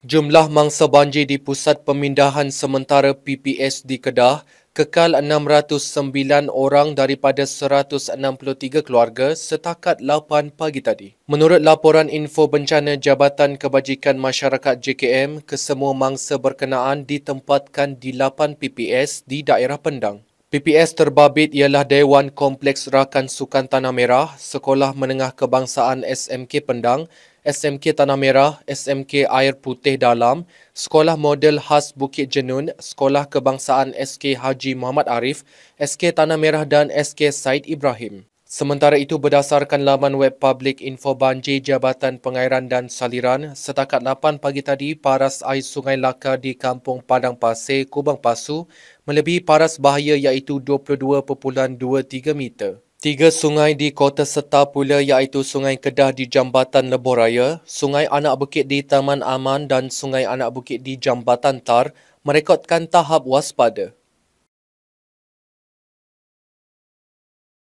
Jumlah mangsa banjir di Pusat Pemindahan Sementara PPS di Kedah kekal 609 orang daripada 163 keluarga setakat 8 pagi tadi. Menurut laporan info bencana Jabatan Kebajikan Masyarakat JKM, kesemua mangsa berkenaan ditempatkan di 8 PPS di daerah Pendang. PPS terbabit ialah Dewan Kompleks Rakan Sukan Tanah Merah, Sekolah Menengah Kebangsaan SMK Pendang, SMK Tanah Merah, SMK Air Putih Dalam, Sekolah Model Khas Bukit Jenun, Sekolah Kebangsaan SK Haji Muhammad Arif, SK Tanah Merah dan SK Said Ibrahim. Sementara itu berdasarkan laman web public info banjir Jabatan Pengairan dan Saliran, setakat 8 pagi tadi paras air Sungai Laka di Kampung Padang Pasir, Kubang Pasu melebihi paras bahaya iaitu 22.23 meter. Tiga sungai di Kota Setar pula iaitu Sungai Kedah di Jambatan Leboraya, Sungai Anak Bukit di Taman Aman dan Sungai Anak Bukit di Jambatan Tar merekodkan tahap waspada.